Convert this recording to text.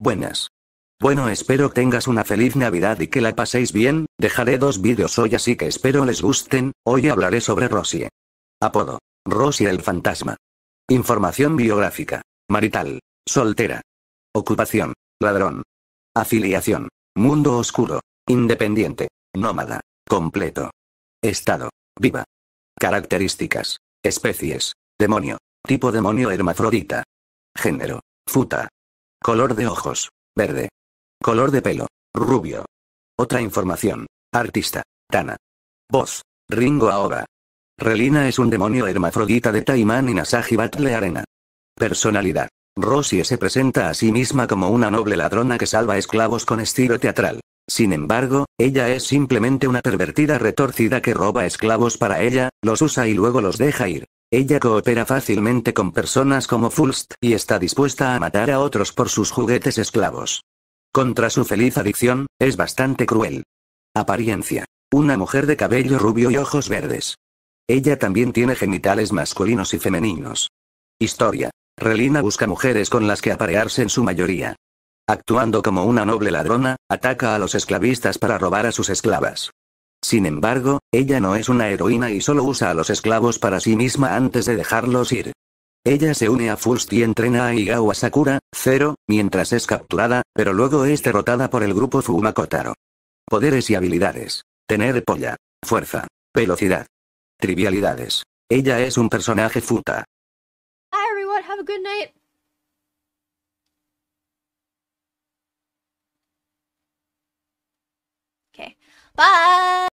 Buenas. Bueno, espero tengas una feliz Navidad y que la paséis bien, dejaré dos vídeos hoy así que espero les gusten, hoy hablaré sobre Rosie. Apodo. Rosie el fantasma. Información biográfica. Marital. Soltera. Ocupación. Ladrón. Afiliación. Mundo oscuro. Independiente. Nómada. Completo. Estado. Viva. Características. Especies. Demonio. Tipo demonio hermafrodita. Género. Futa. Color de ojos. Verde. Color de pelo. Rubio. Otra información. Artista. Tana. Voz. Ringo Aoba. Relina es un demonio hermafrodita de Taiman y Nasaji Batle Arena. Personalidad. Rosie se presenta a sí misma como una noble ladrona que salva esclavos con estilo teatral. Sin embargo, ella es simplemente una pervertida retorcida que roba esclavos para ella, los usa y luego los deja ir. Ella coopera fácilmente con personas como Fulst y está dispuesta a matar a otros por sus juguetes esclavos. Contra su feliz adicción, es bastante cruel. Apariencia. Una mujer de cabello rubio y ojos verdes. Ella también tiene genitales masculinos y femeninos. Historia. Relina busca mujeres con las que aparearse en su mayoría. Actuando como una noble ladrona, ataca a los esclavistas para robar a sus esclavas. Sin embargo, ella no es una heroína y solo usa a los esclavos para sí misma antes de dejarlos ir. Ella se une a Fust y entrena a Igawa Sakura, Zero, mientras es capturada, pero luego es derrotada por el grupo Fumakotaro. Poderes y habilidades. Tener polla. Fuerza. Velocidad. Trivialidades. Ella es un personaje futa. everyone, have a good night. Bye.